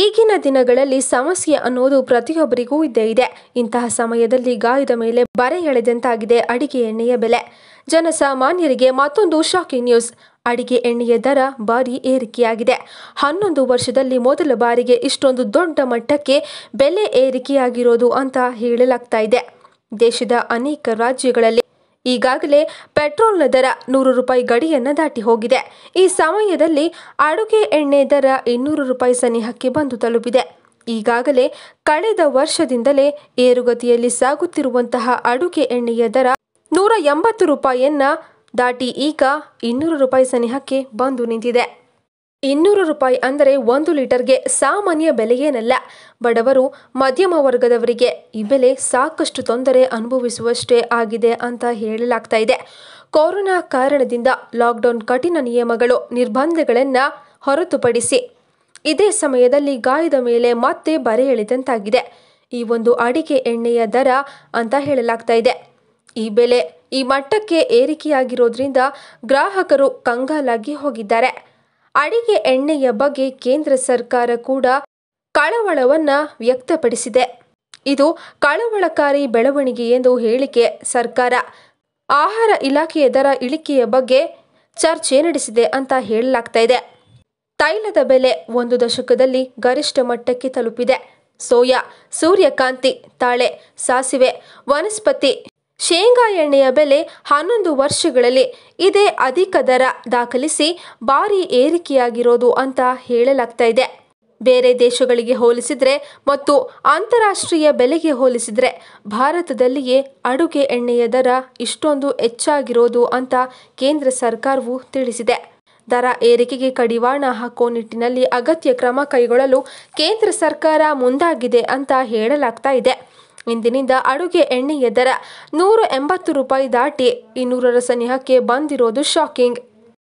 ಈಗಿನ ದಿನಗಳಲ್ಲಿ ಸಮಸ್ಯೆ ಅನ್ನೋದು ಪ್ರತಿಯೊಬ್ಬರಿಗೂ ಇದ್ದೇ ಇದೆ ಇಂತಹ ಸಮಯದಲ್ಲಿ ಗಾಯದ ಮೇಲೆ ಬರೆ ಎಳೆದಂತಾಗಿದೆ ಅಡಿಗೆ ಎಣ್ಣೆಯ ಬೆಲೆ ಜನಸಾಮಾನ್ಯರಿಗೆ ಮತ್ತೊಂದು ಶಾಕಿಂಗ್ ನ್ಯೂಸ್ ಅಡಿಗೆ ಎಣ್ಣೆಯ ದರ ಭಾರಿ ಏರಿಕೆಯಾಗಿದೆ ಹನ್ನೊಂದು ವರ್ಷದಲ್ಲಿ ಮೊದಲ ಬಾರಿಗೆ ಇಷ್ಟೊಂದು ದೊಡ್ಡ ಮಟ್ಟಕ್ಕೆ ಬೆಲೆ ಏರಿಕೆಯಾಗಿರೋದು ಅಂತ ಹೇಳಲಾಗ್ತಾ ಇದೆ ದೇಶದ ಅನೇಕ ರಾಜ್ಯಗಳಲ್ಲಿ ಈಗಾಗಲೇ ಪೆಟ್ರೋಲ್ನ ದರ ನೂರು ರೂಪಾಯಿ ಗಡಿಯನ್ನು ದಾಟಿ ಹೋಗಿದೆ ಈ ಸಮಯದಲ್ಲಿ ಅಡುಗೆ ಎಣ್ಣೆ ದರ ಇನ್ನೂರು ರೂಪಾಯಿ ಸನಿಹಕ್ಕೆ ಬಂದು ತಲುಪಿದೆ ಈಗಾಗಲೇ ಕಳೆದ ವರ್ಷದಿಂದಲೇ ಏರುಗತಿಯಲ್ಲಿ ಸಾಗುತ್ತಿರುವಂತಹ ಅಡುಗೆ ಎಣ್ಣೆಯ ದರ ನೂರ ಎಂಬತ್ತು ರೂಪಾಯಿಯನ್ನ ದಾಟಿ ಈಗ ಇನ್ನೂರು ರೂಪಾಯಿ ಸನಿಹಕ್ಕೆ ಬಂದು ನಿಂತಿದೆ ಇನ್ನೂರು ರೂಪಾಯಿ ಅಂದರೆ ಒಂದು ಲೀಟರ್ಗೆ ಸಾಮಾನ್ಯ ಬೆಲೆಯೇನಲ್ಲ ಬಡವರು ಮಧ್ಯಮ ವರ್ಗದವರಿಗೆ ಈ ಬೆಲೆ ಸಾಕಷ್ಟು ತೊಂದರೆ ಅನುಭವಿಸುವಷ್ಟೇ ಆಗಿದೆ ಅಂತ ಹೇಳಲಾಗ್ತಾ ಇದೆ ಕೊರೋನಾ ಕಾರಣದಿಂದ ಲಾಕ್ಡೌನ್ ಕಠಿಣ ನಿಯಮಗಳು ನಿರ್ಬಂಧಗಳನ್ನು ಹೊರತುಪಡಿಸಿ ಇದೇ ಸಮಯದಲ್ಲಿ ಗಾಯದ ಮೇಲೆ ಮತ್ತೆ ಬರೆ ಎಳೆದಂತಾಗಿದೆ ಈ ಒಂದು ಅಡಿಕೆ ಎಣ್ಣೆಯ ದರ ಅಂತ ಹೇಳಲಾಗ್ತಾ ಇದೆ ಈ ಬೆಲೆ ಈ ಮಟ್ಟಕ್ಕೆ ಏರಿಕೆಯಾಗಿರೋದ್ರಿಂದ ಗ್ರಾಹಕರು ಕಂಗಾಲಾಗಿ ಹೋಗಿದ್ದಾರೆ ಅಡಿಗೆ ಎಣ್ಣೆಯ ಬಗ್ಗೆ ಕೇಂದ್ರ ಸರ್ಕಾರ ಕೂಡ ಕಳವಳವನ್ನ ವ್ಯಕ್ತಪಡಿಸಿದೆ ಇದು ಕಳವಳಕಾರಿ ಬೆಳವಣಿಗೆ ಎಂದು ಹೇಳಿಕೆ ಸರ್ಕಾರ ಆಹಾರ ಇಲಾಖೆಯ ದರ ಇಳಿಕೆಯ ಬಗ್ಗೆ ಚರ್ಚೆ ನಡೆಸಿದೆ ಅಂತ ಹೇಳಲಾಗ್ತಾ ಇದೆ ತೈಲದ ಬೆಲೆ ಒಂದು ದಶಕದಲ್ಲಿ ಗರಿಷ್ಠ ಮಟ್ಟಕ್ಕೆ ತಲುಪಿದೆ ಸೋಯಾ ಸೂರ್ಯಕಾಂತಿ ತಾಳೆ ಸಾಸಿವೆ ವನಸ್ಪತಿ ಶೇಂಗಾ ಎಣ್ಣೆಯ ಬೆಲೆ ಹನ್ನೊಂದು ವರ್ಷಗಳಲ್ಲಿ ಇದೇ ಅಧಿಕ ದರ ದಾಖಲಿಸಿ ಭಾರಿ ಏರಿಕೆಯಾಗಿರೋದು ಅಂತ ಹೇಳಲಾಗ್ತಾ ಇದೆ ಬೇರೆ ದೇಶಗಳಿಗೆ ಹೋಲಿಸಿದರೆ ಮತ್ತು ಅಂತಾರಾಷ್ಟ್ರೀಯ ಬೆಲೆಗೆ ಹೋಲಿಸಿದರೆ ಭಾರತದಲ್ಲಿಯೇ ಅಡುಗೆ ಎಣ್ಣೆಯ ದರ ಇಷ್ಟೊಂದು ಹೆಚ್ಚಾಗಿರೋದು ಅಂತ ಕೇಂದ್ರ ಸರ್ಕಾರವು ತಿಳಿಸಿದೆ ದರ ಏರಿಕೆಗೆ ಕಡಿವಾಣ ಹಾಕೋ ನಿಟ್ಟಿನಲ್ಲಿ ಅಗತ್ಯ ಕ್ರಮ ಕೈಗೊಳ್ಳಲು ಕೇಂದ್ರ ಸರ್ಕಾರ ಮುಂದಾಗಿದೆ ಅಂತ ಹೇಳಲಾಗ್ತಾ ಇದೆ ಇಂದಿನಿಂದ ಅಡುಗೆ ಎಣ್ಣೆಯ ದರ ನೂರ ಎಂಬತ್ತು ರೂಪಾಯಿ ದಾಟಿ ಇನ್ನೂರರ ಸನಿಹಕ್ಕೆ ಬಂದಿರೋದು ಶಾಕಿಂಗ್